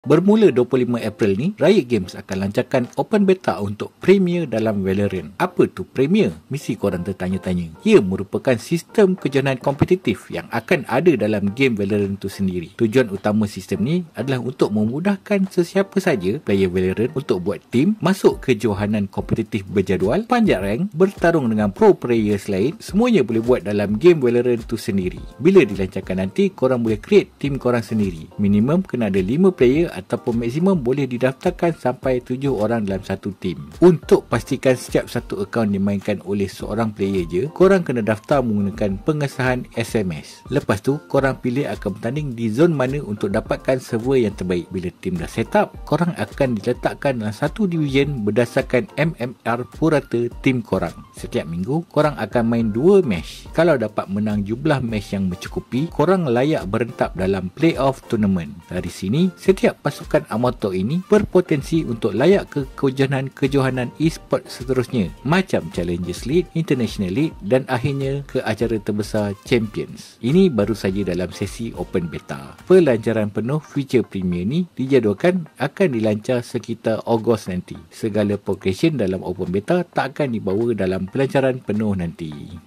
Bermula 25 April ni, Riot Games akan lancarkan open beta untuk Premier dalam Valorant. Apa tu Premier? Misi korang tertanya-tanya. Ia merupakan sistem kejohanan kompetitif yang akan ada dalam game Valorant tu sendiri. Tujuan utama sistem ni adalah untuk memudahkan sesiapa saja player Valorant untuk buat tim, masuk ke johanan kompetitif berjadual, panjat rank, bertarung dengan pro players lain, semuanya boleh buat dalam game Valorant tu sendiri. Bila dilancarkan nanti, korang boleh create tim korang sendiri. Minimum kena ada 5 player ataupun maksimum boleh didaftarkan sampai 7 orang dalam satu tim. Untuk pastikan setiap satu akaun dimainkan oleh seorang player je, korang kena daftar menggunakan pengesahan SMS. Lepas tu, korang pilih akan bertanding di zon mana untuk dapatkan server yang terbaik. Bila tim dah set up, korang akan diletakkan dalam satu division berdasarkan MMR purata tim korang. Setiap minggu, korang akan main 2 match. Kalau dapat menang jumlah match yang mencukupi, korang layak berentap dalam playoff tournament. Dari sini, setiap pasukan Amato ini berpotensi untuk layak ke kejohanan kejohanan e-sport seterusnya macam Challengers League, International League dan akhirnya ke acara terbesar Champions. Ini baru saja dalam sesi open beta. Pelancaran penuh feature premium ini dijadualkan akan dilancar sekitar Ogos nanti. Segala progression dalam open beta tak akan dibawa dalam pelancaran penuh nanti.